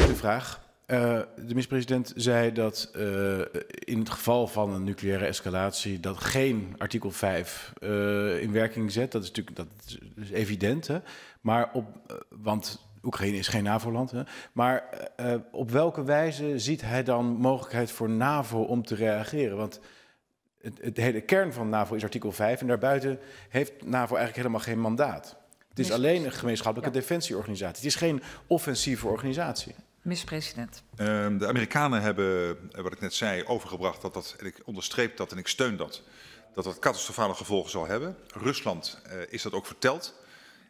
Tweede vraag. Eh, de minister-president zei dat eh, in het geval van een nucleaire escalatie dat geen artikel 5 eh, in werking zet. Dat is natuurlijk dat is evident. Hè? Maar op, want Oekraïne is geen NAVO-land. Maar op welke wijze ziet hij dan mogelijkheid voor NAVO om te reageren? Want het, het hele kern van NAVO is artikel 5 en daarbuiten heeft NAVO eigenlijk helemaal geen mandaat. Het is alleen een gemeenschappelijke defensieorganisatie. Het is geen offensieve organisatie. Mispresident. president. Ehm, de Amerikanen hebben, eh, wat ik net zei, overgebracht dat dat, en ik onderstreep dat en ik steun dat, dat dat catastrofale gevolgen zal hebben. Rusland eh, is dat ook verteld,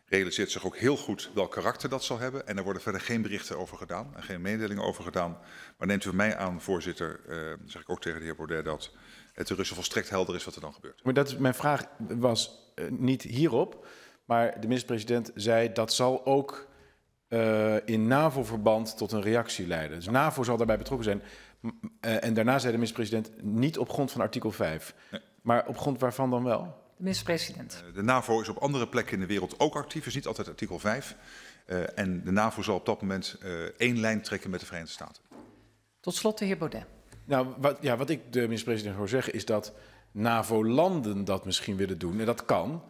realiseert zich ook heel goed welk karakter dat zal hebben. En er worden verder geen berichten over gedaan en geen mededelingen over gedaan. Maar neemt u mij aan, voorzitter, uh, zeg ik ook tegen de heer Bordet dat het de Russen volstrekt helder is wat er dan gebeurt. Maar dat mijn vraag was eh, niet hierop. Maar de minister-president zei dat zal ook eh, in NAVO-verband tot een reactie leiden. Dus NAVO zal daarbij betrokken zijn. Eh, en daarna zei de minister-president niet op grond van artikel 5. Maar op grond waarvan dan wel? De minister-president. Eh, de NAVO is op andere plekken in de wereld ook actief, is niet altijd artikel 5. en de NAVO zal op dat moment één lijn trekken met de Verenigde Staten. Tot slot de heer Baudet. Nou, wat, ja, wat ik de minister-president hoor zeggen is dat NAVO-landen dat misschien willen doen. En dat kan.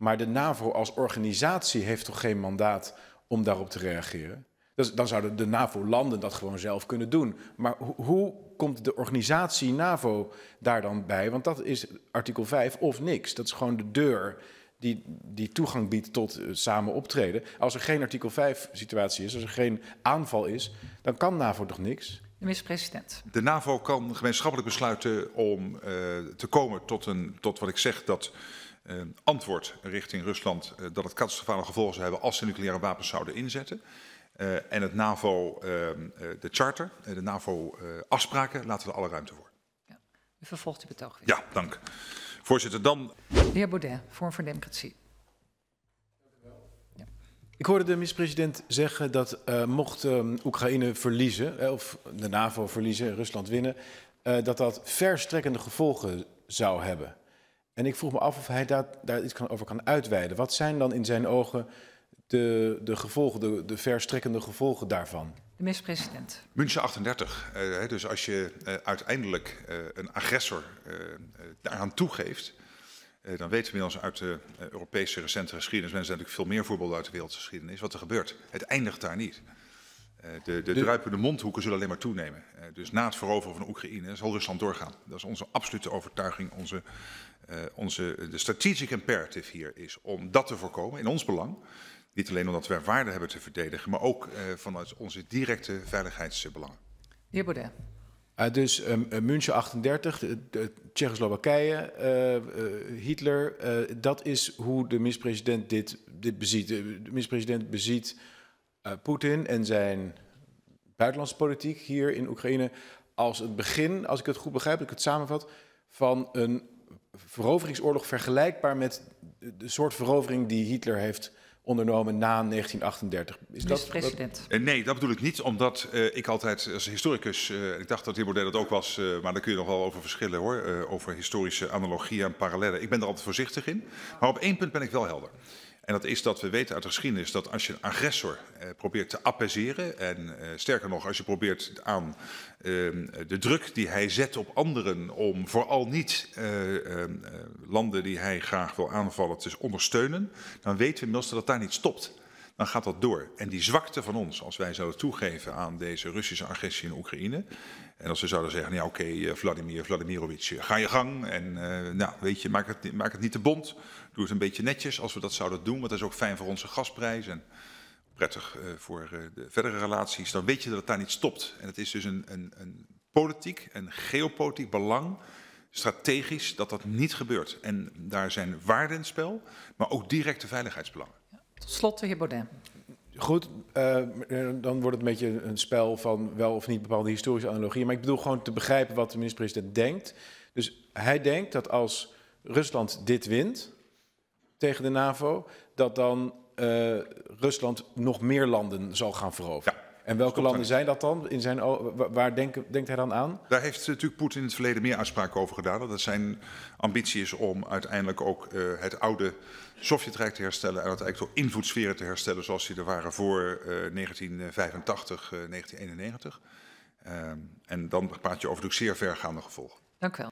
Maar de NAVO als organisatie heeft toch geen mandaat om daarop te reageren? Dus, dan zouden de NAVO-landen dat gewoon zelf kunnen doen. Maar hoe komt de organisatie NAVO daar dan bij? Want dat is artikel 5 of niks. Dat is gewoon de deur die, die toegang biedt tot eh, samen optreden. Als er geen artikel 5 situatie is, als er geen aanval is, dan kan NAVO toch niks? De minister-president. De NAVO kan gemeenschappelijk besluiten om eh, te komen tot, een, tot wat ik zeg, dat eh, antwoord richting Rusland eh, dat het catastrofale gevolgen zou hebben als ze nucleaire wapens zouden inzetten. Eh, en het NAVO, de charter, de NAVO-afspraken, laten we er alle ruimte voor. Ja, u vervolgt uw betoog Ja, dank. Voorzitter, dan... De heer Baudet, Vorm voor Democratie. Ik hoorde de minister-president zeggen dat mocht Oekraïne verliezen, of de NAVO verliezen en Rusland winnen, dat dat verstrekkende gevolgen zou hebben. En ik vroeg me af of hij daar, daar iets kan, over kan uitweiden. Wat zijn dan in zijn ogen de, de gevolgen, de, verstrekkende gevolgen daarvan? De minister-president. München 38. Eh, dus als je eh, uiteindelijk eh, een agressor daaraan toegeeft, dan weten we inmiddels uit de Europese recente geschiedenis, mensen natuurlijk veel meer voorbeelden uit de wereldgeschiedenis, wat er gebeurt. Het eindigt daar niet. Eh, de, de, de, druipende mondhoeken zullen alleen maar toenemen. Eh, dus na het veroveren van Oekraïne zal Rusland doorgaan. Dat is onze absolute overtuiging. Onze, eh, onze, de strategic imperative hier is om dat te voorkomen, in ons belang. Niet alleen omdat wij waarde hebben te verdedigen, maar ook vanuit onze directe veiligheidsbelangen. Dus, ehm, de heer Baudet. dus um, München 38, Tsjechoslowakije, Hitler, dat is hoe de minister-president dit, dit beziet. De minister-president beziet uh, Poetin en zijn buitenlandse politiek hier in Oekraïne als het begin, als ik het goed begrijp, als ik het samenvat, van een veroveringsoorlog vergelijkbaar met de soort verovering die Hitler heeft ondernomen na 1938. Is dat president? Eh, nee, dat bedoel ik niet, omdat eh, ik altijd als historicus, ik dacht dat heer dat ook was, maar daar kun je nog wel over verschillen hoor, over historische analogieën en parallellen. Ik ben er altijd voorzichtig in, maar op één punt ben ik wel helder. En dat is dat we weten uit de geschiedenis dat als je een agressor eh, probeert te apaiseren, en eh, sterker nog, als je probeert aan ehm, de druk die hij zet op anderen om vooral niet eh, ehm, eh, landen die hij graag wil aanvallen te ondersteunen, dan weten we inmiddels dat dat daar niet stopt dan gaat dat door. En die zwakte van ons, als wij zouden toegeven aan deze Russische agressie in Oekraïne. En als we zouden zeggen, nou Ja, oké, eh, Vladimir Vladimirovic, eh, ga je gang. En eh, nou, weet je, maak het, maak het niet te bond. Doe het een beetje netjes als we dat zouden doen. Want dat is ook fijn voor onze gasprijs en prettig voor de verdere relaties. Dan weet je dat het daar niet stopt. En het is dus een, een, een politiek en geopolitiek belang strategisch dat dat niet gebeurt. En daar zijn waarden in spel, maar ook directe veiligheidsbelangen. Tot slot, de heer Baudet. Goed, eh, eh, dan wordt het een beetje een spel van wel of niet bepaalde historische analogieën. Maar ik bedoel gewoon te begrijpen wat de minister-president denkt. Dus hij denkt dat als Rusland dit wint tegen de NAVO, dat dan eh, Rusland nog meer landen zal gaan veroveren. Ja. En welke landen zijn dat dan? In zijn, waar denkt hij dan aan? Daar heeft natuurlijk Poetin in het verleden meer uitspraken over gedaan. Dat zijn ambitie is om uiteindelijk ook eh, het oude Sovjetrijk te herstellen. En uiteindelijk door invloedssferen te herstellen zoals die er waren voor 1985, eh, 1991. Eh, ehm, en dan praat je over natuurlijk zeer vergaande gevolgen. Dank u wel.